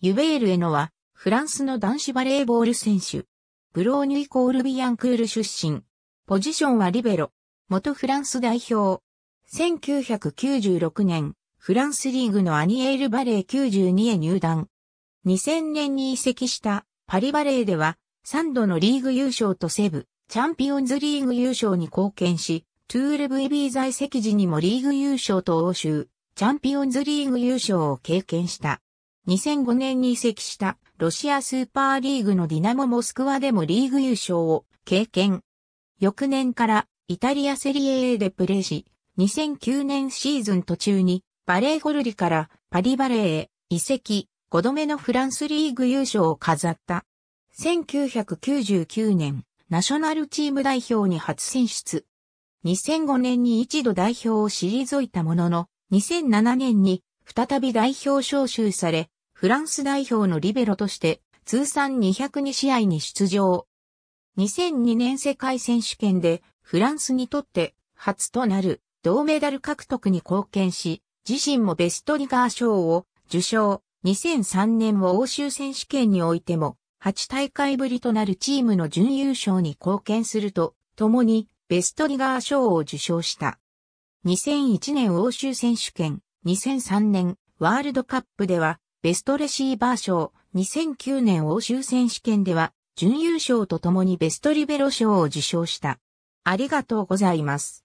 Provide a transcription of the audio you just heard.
ユベール・エノは、フランスの男子バレーボール選手。ブローニュイコールビアンクール出身。ポジションはリベロ。元フランス代表。1996年、フランスリーグのアニエールバレー92へ入団。2000年に移籍したパリバレーでは、3度のリーグ優勝とセブ、チャンピオンズリーグ優勝に貢献し、トゥール VB 在籍時にもリーグ優勝と欧州、チャンピオンズリーグ優勝を経験した。2005年に移籍したロシアスーパーリーグのディナモ・モスクワでもリーグ優勝を経験。翌年からイタリアセリエ A でプレーし、2009年シーズン途中にバレーホルリからパリバレーへ移籍、5度目のフランスリーグ優勝を飾った。1999年、ナショナルチーム代表に初選出。2005年に一度代表を退いたものの、2007年に再び代表招集され、フランス代表のリベロとして通算202試合に出場。2002年世界選手権でフランスにとって初となる銅メダル獲得に貢献し、自身もベストリガー賞を受賞。2003年も欧州選手権においても8大会ぶりとなるチームの準優勝に貢献すると、共にベストリガー賞を受賞した。2001年欧州選手権、2003年ワールドカップではベストレシーバー賞、2009年欧州選手権では、準優勝とともにベストリベロ賞を受賞した。ありがとうございます。